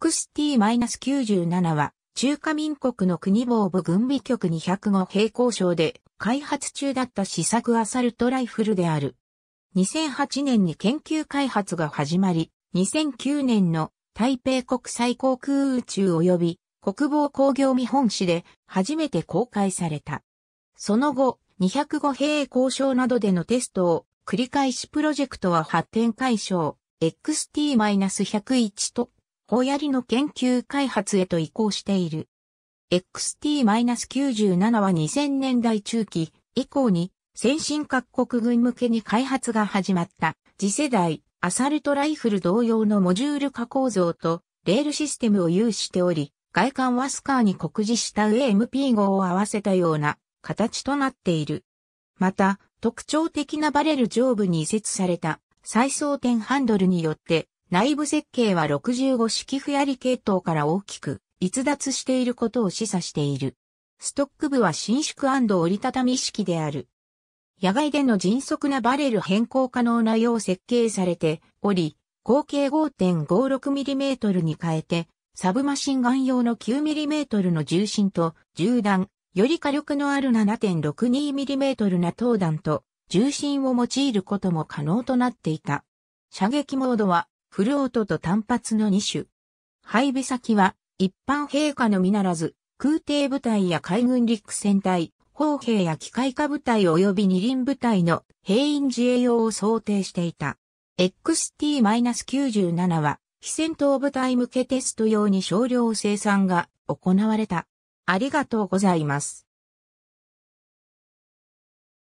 XT-97 は、中華民国の国防部軍備局205平行省で開発中だった試作アサルトライフルである。2008年に研究開発が始まり、2009年の台北国際航空宇宙及び国防工業見本市で初めて公開された。その後、205平行省などでのテストを繰り返しプロジェクトは発展解消 XT-101 特 o 槍の研究開発へと移行している。XT-97 は2000年代中期以降に先進各国軍向けに開発が始まった次世代アサルトライフル同様のモジュール化構造とレールシステムを有しており、外観はスカーに酷似した AMP5 を合わせたような形となっている。また、特徴的なバレル上部に移設された再装点ハンドルによって内部設計は65式フヤリ系統から大きく逸脱していることを示唆している。ストック部は伸縮折りたたみ式である。野外での迅速なバレル変更可能なよう設計されており、合計 5.56mm に変えて、サブマシンガン用の 9mm の重心と銃弾、より火力のある 7.62mm な投弾と重心を用いることも可能となっていた。射撃モードはフルオートと単発の2種。配備先は、一般陛下のみならず、空挺部隊や海軍陸戦隊、砲兵や機械化部隊及び二輪部隊の兵員自衛用を想定していた。XT-97 は、非戦闘部隊向けテスト用に少量生産が行われた。ありがとうございます。